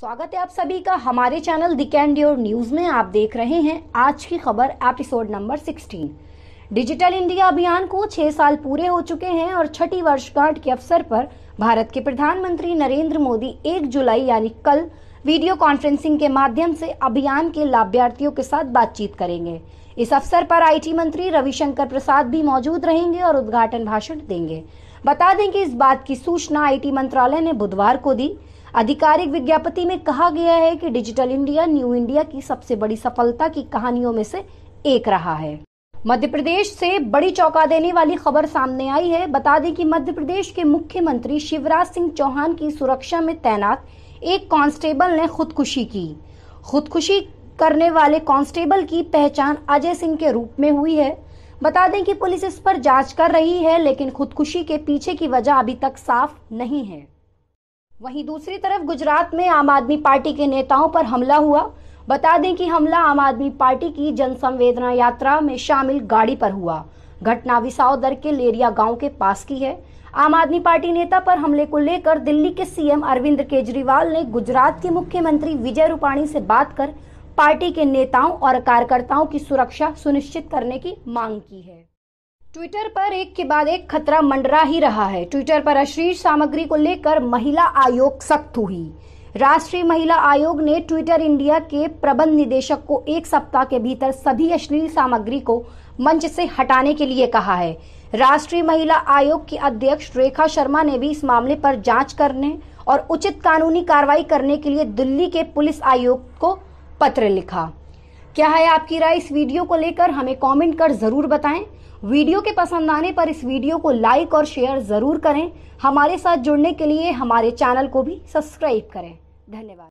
स्वागत है आप सभी का हमारे चैनल दी कैंड योर न्यूज में आप देख रहे हैं आज की खबर एपिसोड नंबर 16 डिजिटल इंडिया अभियान को छह साल पूरे हो चुके हैं और छठी वर्षगांठ के अवसर पर भारत के प्रधानमंत्री नरेंद्र मोदी 1 जुलाई यानी कल वीडियो कॉन्फ्रेंसिंग के माध्यम से अभियान के लाभार्थियों के साथ बातचीत करेंगे इस अवसर पर आईटी मंत्री रविशंकर प्रसाद भी मौजूद रहेंगे और उद्घाटन भाषण देंगे बता दें कि इस बात की सूचना आईटी मंत्रालय ने बुधवार को दी आधिकारिक विज्ञापति में कहा गया है कि डिजिटल इंडिया न्यू इंडिया की सबसे बड़ी सफलता की कहानियों में से एक रहा है मध्य प्रदेश से बड़ी चौंका देने वाली खबर सामने आई है बता दें कि मध्य प्रदेश के मुख्यमंत्री शिवराज सिंह चौहान की सुरक्षा में तैनात एक कांस्टेबल ने खुदकुशी की खुदकुशी करने वाले कांस्टेबल की पहचान अजय सिंह के रूप में हुई है बता दें कि पुलिस इस पर जांच कर रही है लेकिन खुदकुशी के पीछे की वजह अभी तक साफ नहीं है वहीं दूसरी तरफ गुजरात में आम आदमी पार्टी के नेताओं पर हमला हुआ बता दें कि हमला आम आदमी पार्टी की जनसंवेदना यात्रा में शामिल गाड़ी पर हुआ घटना दर के लेरिया गांव के पास की है आम आदमी पार्टी नेता पर हमले को लेकर दिल्ली के सीएम अरविंद केजरीवाल ने गुजरात के मुख्यमंत्री विजय रूपाणी से बात कर पार्टी के नेताओं और कार्यकर्ताओं की सुरक्षा सुनिश्चित करने की मांग की है ट्विटर पर एक के बाद एक खतरा मंडरा ही रहा है ट्विटर पर अश्लील सामग्री को लेकर महिला आयोग सख्त हुई राष्ट्रीय महिला आयोग ने ट्विटर इंडिया के प्रबंध निदेशक को एक सप्ताह के भीतर सभी अश्लील सामग्री को मंच से हटाने के लिए कहा है राष्ट्रीय महिला आयोग की अध्यक्ष रेखा शर्मा ने भी इस मामले पर जांच करने और उचित कानूनी कार्रवाई करने के लिए दिल्ली के पुलिस आयोग को पत्र लिखा क्या है आपकी राय इस वीडियो को लेकर हमें कमेंट कर जरूर बताएं वीडियो के पसंद आने पर इस वीडियो को लाइक और शेयर जरूर करें हमारे साथ जुड़ने के लिए हमारे चैनल को भी सब्सक्राइब करें धन्यवाद